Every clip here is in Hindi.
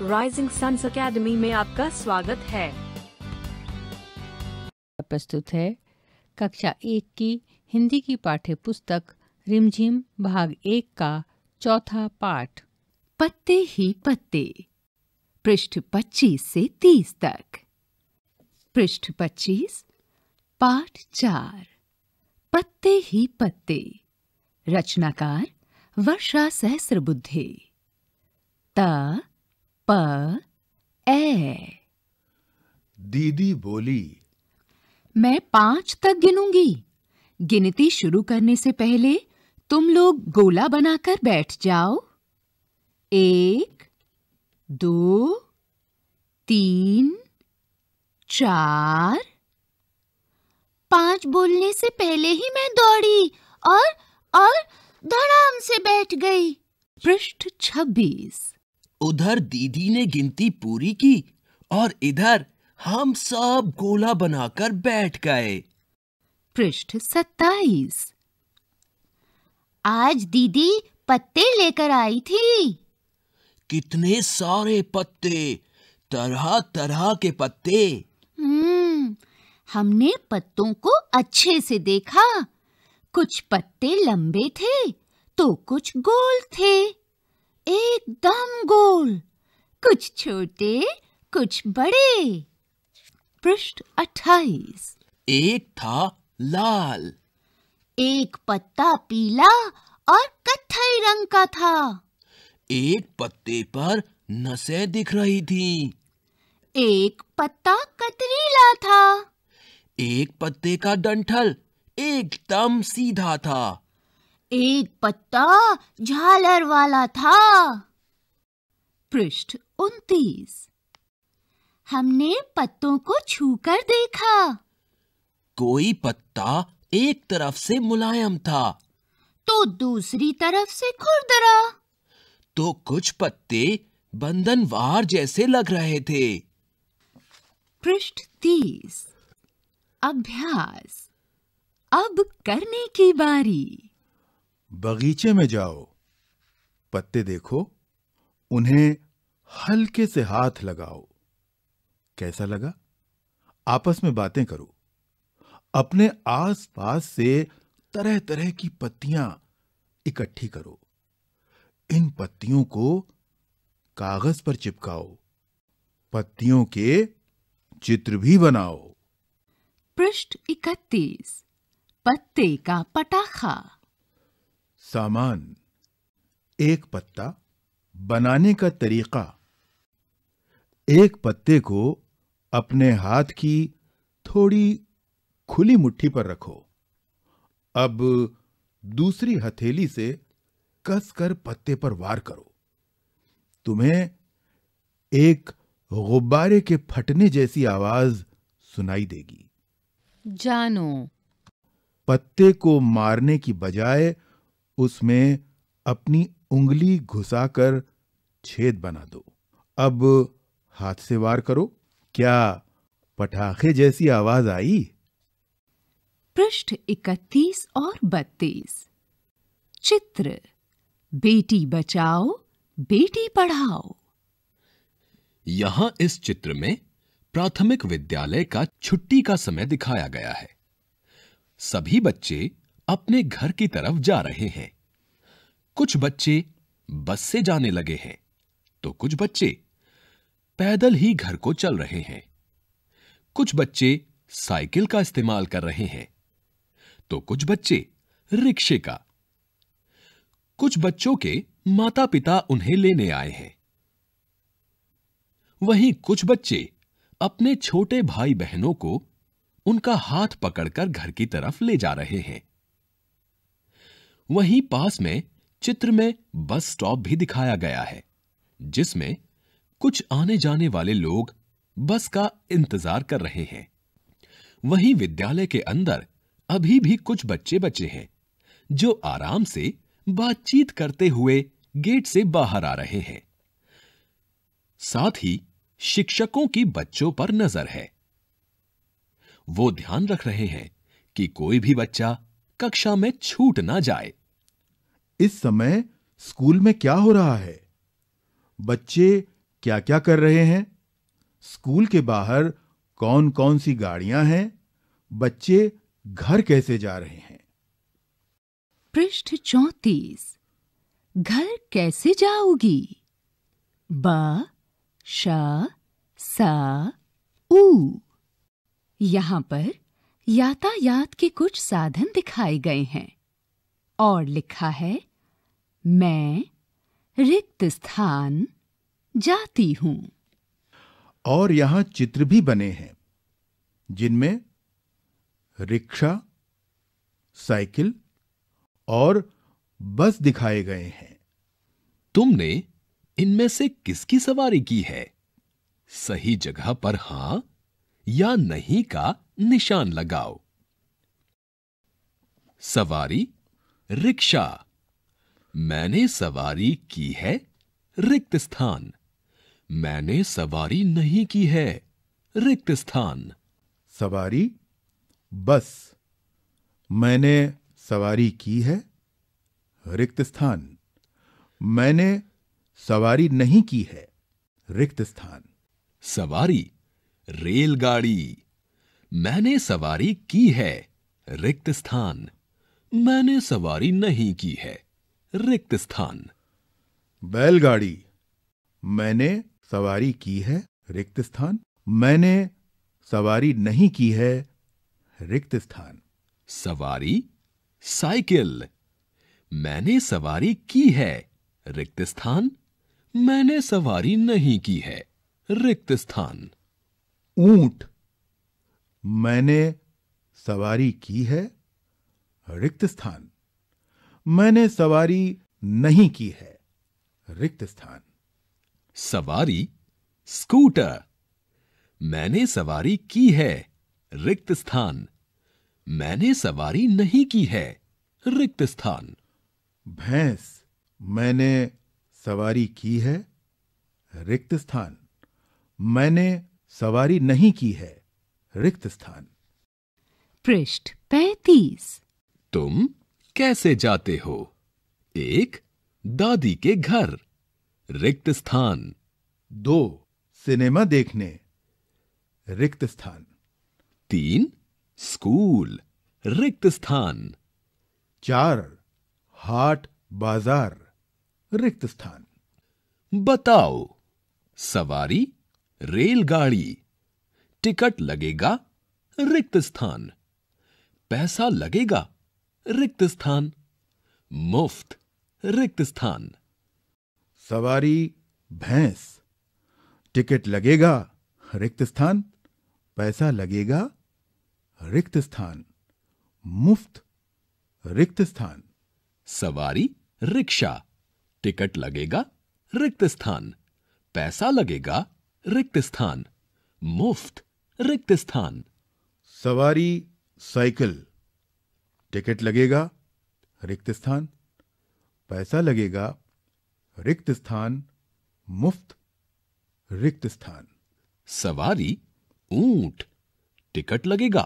राइजिंग सन्स अकेडमी में आपका स्वागत है प्रस्तुत है कक्षा एक की हिंदी की पाठ्य पुस्तक रिमझिम भाग एक का चौथा पाठ पत्ते ही पत्ते पृष्ठ 25 से 30 तक पृष्ठ 25 पाठ चार पत्ते ही पत्ते रचनाकार वर्षा सहस्रबुद्धे त प ए दीदी बोली मैं पांच तक गिनूंगी गिनती शुरू करने से पहले तुम लोग गोला बनाकर बैठ जाओ एक दो तीन चार पांच बोलने से पहले ही मैं दौड़ी और और धड़ाम से बैठ गई पृष्ठ छब्बीस उधर दीदी ने गिनती पूरी की और इधर हम सब गोला बनाकर बैठ गए पृष्ठ सत्ताईस आज दीदी पत्ते लेकर आई थी कितने सारे पत्ते तरह तरह के पत्ते हम्म, हमने पत्तों को अच्छे से देखा कुछ पत्ते लंबे थे तो कुछ गोल थे एकदम गोल कुछ छोटे कुछ बड़े पृष्ठ अट्ठाईस एक था लाल एक पत्ता पीला और कत्थई रंग का था एक पत्ते पर नसें दिख रही थी एक पत्ता कतरीला था एक पत्ते का डंठल एकदम सीधा था एक पत्ता झालर वाला था पृष्ठ उन्तीस हमने पत्तों को छूकर देखा कोई पत्ता एक तरफ से मुलायम था तो दूसरी तरफ से खुरदरा तो कुछ पत्ते बंधनवार जैसे लग रहे थे पृष्ठ तीस अभ्यास अब करने की बारी बगीचे में जाओ पत्ते देखो उन्हें हल्के से हाथ लगाओ कैसा लगा आपस में बातें करो अपने आसपास से तरह तरह की पत्तियां इकट्ठी करो इन पत्तियों को कागज पर चिपकाओ पत्तियों के चित्र भी बनाओ पृष्ठ इकतीस पत्ते का पटाखा सामान एक पत्ता बनाने का तरीका एक पत्ते को अपने हाथ की थोड़ी खुली मुट्ठी पर रखो अब दूसरी हथेली से कसकर पत्ते पर वार करो तुम्हें एक गुब्बारे के फटने जैसी आवाज सुनाई देगी जानो पत्ते को मारने की बजाय उसमें अपनी उंगली घुसाकर छेद बना दो अब हाथ से वार करो क्या पटाखे जैसी आवाज आई पृष्ठ इकतीस और बत्तीस चित्र बेटी बचाओ बेटी पढ़ाओ यहाँ इस चित्र में प्राथमिक विद्यालय का छुट्टी का समय दिखाया गया है सभी बच्चे अपने घर की तरफ जा रहे हैं कुछ बच्चे बस से जाने लगे हैं तो कुछ बच्चे पैदल ही घर को चल रहे हैं कुछ बच्चे साइकिल का इस्तेमाल कर रहे हैं तो कुछ बच्चे रिक्शे का कुछ बच्चों के माता पिता उन्हें लेने आए हैं वहीं कुछ बच्चे अपने छोटे भाई बहनों को उनका हाथ पकड़कर घर की तरफ ले जा रहे हैं वहीं पास में चित्र में बस स्टॉप भी दिखाया गया है जिसमें कुछ आने जाने वाले लोग बस का इंतजार कर रहे हैं वहीं विद्यालय के अंदर अभी भी कुछ बच्चे बचे हैं जो आराम से बातचीत करते हुए गेट से बाहर आ रहे हैं साथ ही शिक्षकों की बच्चों पर नजर है वो ध्यान रख रहे हैं कि कोई भी बच्चा कक्षा में छूट ना जाए इस समय स्कूल में क्या हो रहा है बच्चे क्या क्या कर रहे हैं स्कूल के बाहर कौन कौन सी गाड़ियां हैं बच्चे घर कैसे जा रहे हैं पृष्ठ चौतीस घर कैसे जाओगी ब श सा ऊ यहां पर यातायात के कुछ साधन दिखाए गए हैं और लिखा है मैं रिक्त स्थान जाती हूं और यहां चित्र भी बने हैं जिनमें रिक्शा साइकिल और बस दिखाए गए हैं तुमने इनमें से किसकी सवारी की है सही जगह पर हां या नहीं का निशान लगाओ सवारी रिक्शा मैंने सवारी की है रिक्त स्थान मैंने सवारी नहीं की है रिक्त स्थान सवारी बस मैंने सवारी की है रिक्त स्थान मैंने सवारी नहीं की है रिक्त स्थान सवारी रेलगाड़ी मैंने सवारी की है रिक्त स्थान मैंने सवारी नहीं की है रिक्त स्थान बैलगाड़ी मैंने सवारी की है रिक्त स्थान मैंने सवारी नहीं की है रिक्त स्थान सवारी साइकिल मैंने सवारी की है रिक्त स्थान मैंने सवारी नहीं की है रिक्त स्थान ऊंट मैंने सवारी की है रिक्त स्थान मैंने सवारी नहीं की है रिक्त स्थान सवारी स्कूटर मैंने सवारी की है रिक्त स्थान मैंने सवारी नहीं की है रिक्त स्थान भैंस मैंने सवारी की है रिक्त स्थान मैंने सवारी नहीं की है रिक्त स्थान पृष्ठ पैंतीस तुम कैसे जाते हो एक दादी के घर रिक्त स्थान दो सिनेमा देखने रिक्त स्थान तीन स्कूल रिक्त स्थान चार हाट बाजार रिक्त स्थान बताओ सवारी रेलगाड़ी टिकट लगेगा रिक्त स्थान पैसा लगेगा रिक्त स्थान मुफ्त रिक्त स्थान सवारी भैंस टिकट लगेगा रिक्त स्थान पैसा लगेगा रिक्त स्थान मुफ्त रिक्त स्थान सवारी रिक्शा टिकट लगेगा रिक्त स्थान पैसा लगेगा रिक्त स्थान मुफ्त रिक्त स्थान सवारी साइकिल टिकट लगेगा रिक्त स्थान पैसा लगेगा रिक्त स्थान मुफ्त रिक्त स्थान सवारी ऊंट टिकट लगेगा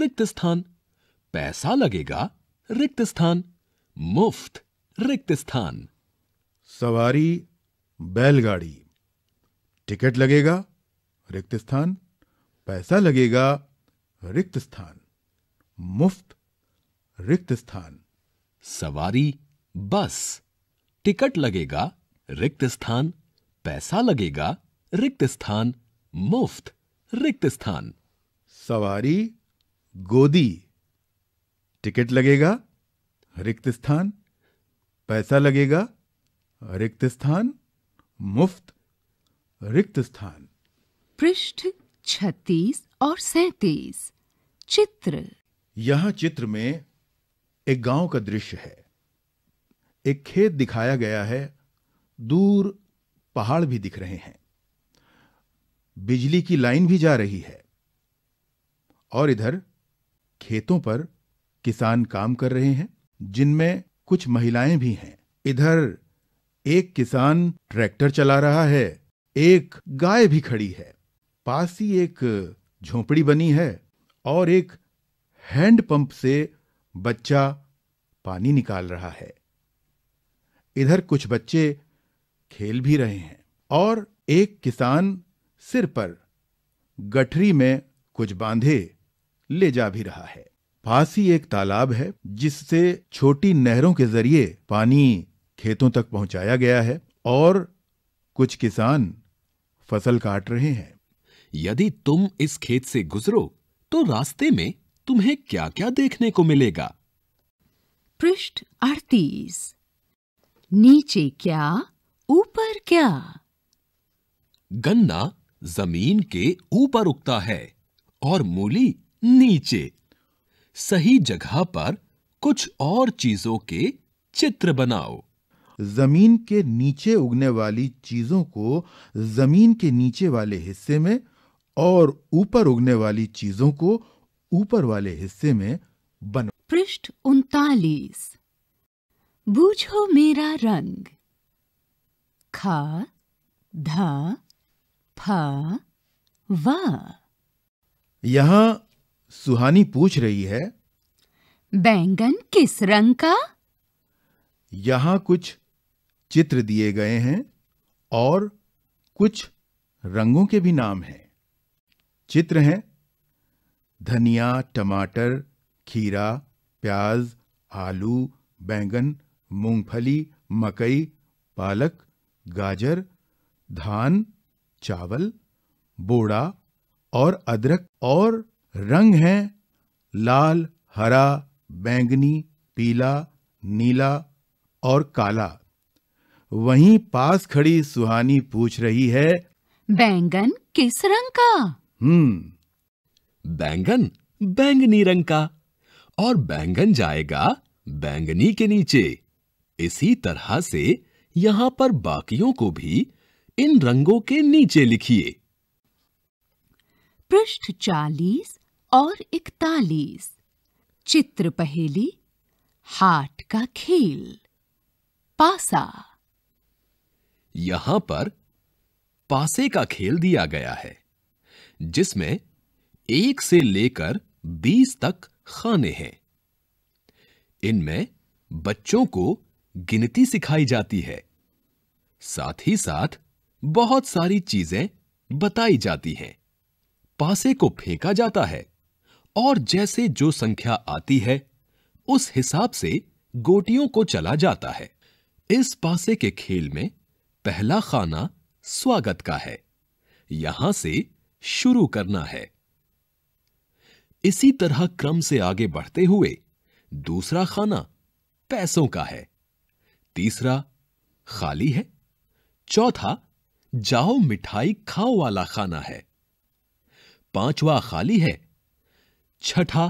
रिक्त स्थान पैसा लगेगा रिक्त स्थान मुफ्त रिक्त स्थान सवारी बैलगाड़ी टिकट लगेगा रिक्त स्थान पैसा लगेगा रिक्त स्थान मुफ्त रिक्त स्थान सवारी बस टिकट लगेगा रिक्त स्थान पैसा लगेगा रिक्त स्थान मुफ्त रिक्त स्थान सवारी गोदी टिकट लगेगा रिक्त स्थान पैसा लगेगा रिक्त स्थान मुफ्त रिक्त स्थान पृष्ठ छत्तीस और सैतीस चित्र यहाँ चित्र में एक गांव का दृश्य है एक खेत दिखाया गया है दूर पहाड़ भी दिख रहे हैं बिजली की लाइन भी जा रही है और इधर खेतों पर किसान काम कर रहे हैं जिनमें कुछ महिलाएं भी हैं इधर एक किसान ट्रैक्टर चला रहा है एक गाय भी खड़ी है पास ही एक झोपड़ी बनी है और एक हैंड पंप से बच्चा पानी निकाल रहा है इधर कुछ बच्चे खेल भी रहे हैं और एक किसान सिर पर गठरी में कुछ बांधे ले जा भी रहा है पास ही एक तालाब है जिससे छोटी नहरों के जरिए पानी खेतों तक पहुंचाया गया है और कुछ किसान फसल काट रहे हैं यदि तुम इस खेत से गुजरो तो रास्ते में तुम्हें क्या क्या देखने को मिलेगा पृष्ठ अड़तीस नीचे क्या ऊपर क्या गन्ना जमीन के ऊपर उगता है और मूली नीचे सही जगह पर कुछ और चीजों के चित्र बनाओ जमीन के नीचे उगने वाली चीजों को जमीन के नीचे वाले हिस्से में और ऊपर उगने वाली चीजों को ऊपर वाले हिस्से में बन पृष्ठ उनतालीस बूझो मेरा रंग खा धा फा वा यहाँ सुहानी पूछ रही है बैंगन किस रंग का यहाँ कुछ चित्र दिए गए हैं और कुछ रंगों के भी नाम हैं चित्र हैं धनिया टमाटर खीरा प्याज आलू बैंगन मूंगफली मकई पालक गाजर धान चावल बोड़ा और अदरक और रंग हैं लाल हरा बैंगनी पीला नीला और काला वहीं पास खड़ी सुहानी पूछ रही है बैंगन किस रंग का हम्म बैंगन बैंगनी रंग का और बैंगन जाएगा बैंगनी के नीचे इसी तरह से यहां पर बाकियों को भी इन रंगों के नीचे लिखिए पृष्ठ चालीस और इकतालीस चित्र पहेली हाट का खेल पासा यहां पर पासे का खेल दिया गया है जिसमें एक से लेकर बीस तक खाने हैं इनमें बच्चों को गिनती सिखाई जाती है साथ ही साथ बहुत सारी चीजें बताई जाती हैं पासे को फेंका जाता है और जैसे जो संख्या आती है उस हिसाब से गोटियों को चला जाता है इस पासे के खेल में पहला खाना स्वागत का है यहां से शुरू करना है इसी तरह क्रम से आगे बढ़ते हुए दूसरा खाना पैसों का है तीसरा खाली है चौथा जाओ मिठाई खाओ वाला खाना है पांचवा खाली है छठा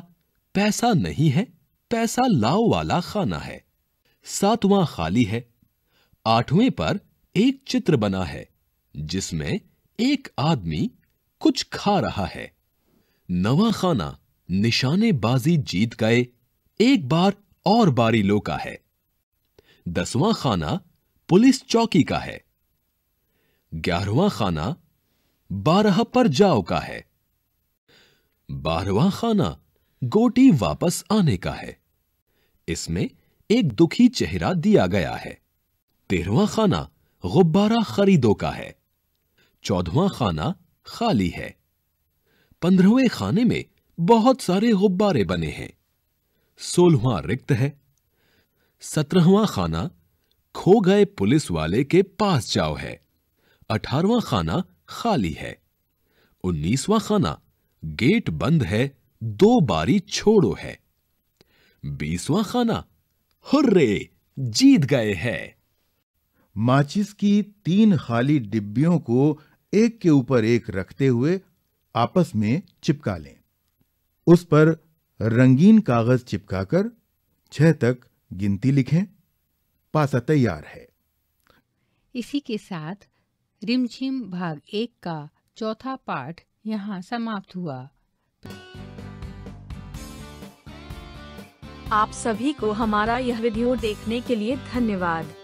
पैसा नहीं है पैसा लाओ वाला खाना है सातवां खाली है आठवें पर एक चित्र बना है जिसमें एक आदमी कुछ खा रहा है नवा खाना निशानेबाजी जीत गए एक बार और बारी लो का है दसवां खाना पुलिस चौकी का है ग्यारहवां खाना बारह पर जाओ का है बारहवां खाना गोटी वापस आने का है इसमें एक दुखी चेहरा दिया गया है तेरहवां खाना गुब्बारा खरीदो का है चौदहवां खाना खाली है पंद्रहवें खाने में बहुत सारे गुब्बारे बने हैं सोलहवां रिक्त है सत्रहवां खाना खो गए पुलिस वाले के पास जाओ है अठारवां खाना खाली है उन्नीसवां खाना गेट बंद है दो बारी छोड़ो है बीसवां खाना हुर्रे जीत गए है माचिस की तीन खाली डिब्बियों को एक के ऊपर एक रखते हुए आपस में चिपका लें उस पर रंगीन कागज चिपकाकर छह तक गिनती लिखें पासा तैयार है इसी के साथ रिमझिम भाग एक का चौथा पाठ यहाँ समाप्त हुआ आप सभी को हमारा यह वीडियो देखने के लिए धन्यवाद